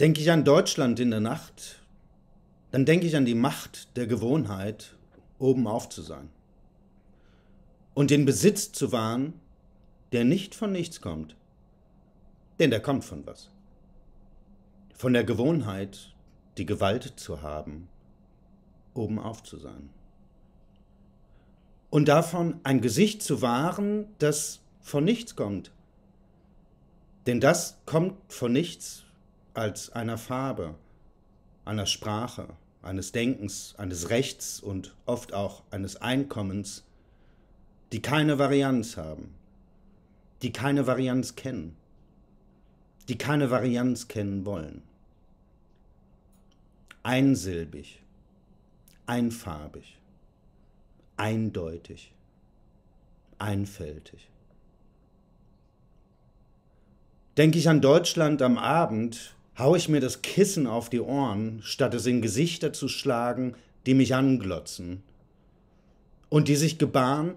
Denke ich an Deutschland in der Nacht, dann denke ich an die Macht der Gewohnheit, oben auf zu sein. Und den Besitz zu wahren, der nicht von nichts kommt, denn der kommt von was. Von der Gewohnheit, die Gewalt zu haben, oben auf zu sein. Und davon ein Gesicht zu wahren, das von nichts kommt. Denn das kommt von nichts, als einer Farbe, einer Sprache, eines Denkens, eines Rechts und oft auch eines Einkommens, die keine Varianz haben, die keine Varianz kennen, die keine Varianz kennen wollen. Einsilbig, einfarbig, eindeutig, einfältig. Denke ich an Deutschland am Abend, haue ich mir das Kissen auf die Ohren, statt es in Gesichter zu schlagen, die mich anglotzen und die sich gebaren,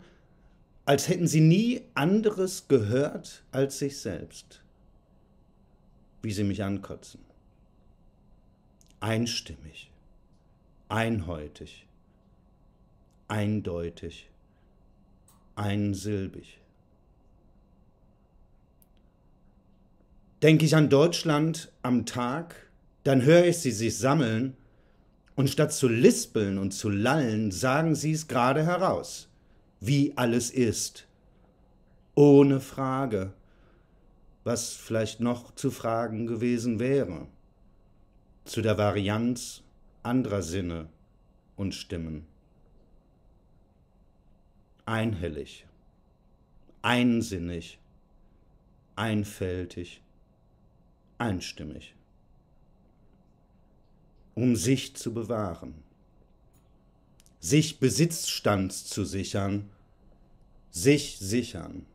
als hätten sie nie anderes gehört als sich selbst, wie sie mich ankotzen. Einstimmig, einhäutig, eindeutig, einsilbig. denke ich an Deutschland am Tag, dann höre ich sie sich sammeln und statt zu lispeln und zu lallen, sagen sie es gerade heraus, wie alles ist. Ohne Frage, was vielleicht noch zu fragen gewesen wäre, zu der Varianz anderer Sinne und Stimmen. Einhellig, einsinnig, einfältig einstimmig, um sich zu bewahren, sich Besitzstand zu sichern, sich sichern,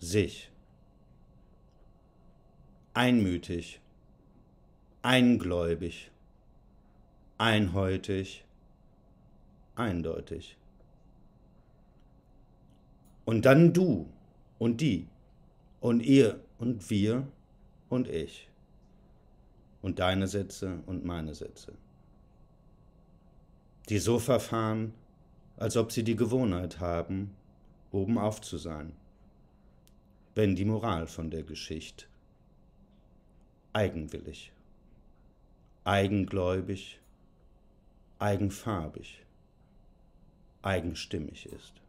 sich einmütig, eingläubig, einhäutig, eindeutig. Und dann du und die und ihr und wir und ich. Und deine Sitze und meine Sitze. Die so verfahren, als ob sie die Gewohnheit haben, obenauf zu sein. Wenn die Moral von der Geschichte eigenwillig, eigengläubig, eigenfarbig, eigenstimmig ist.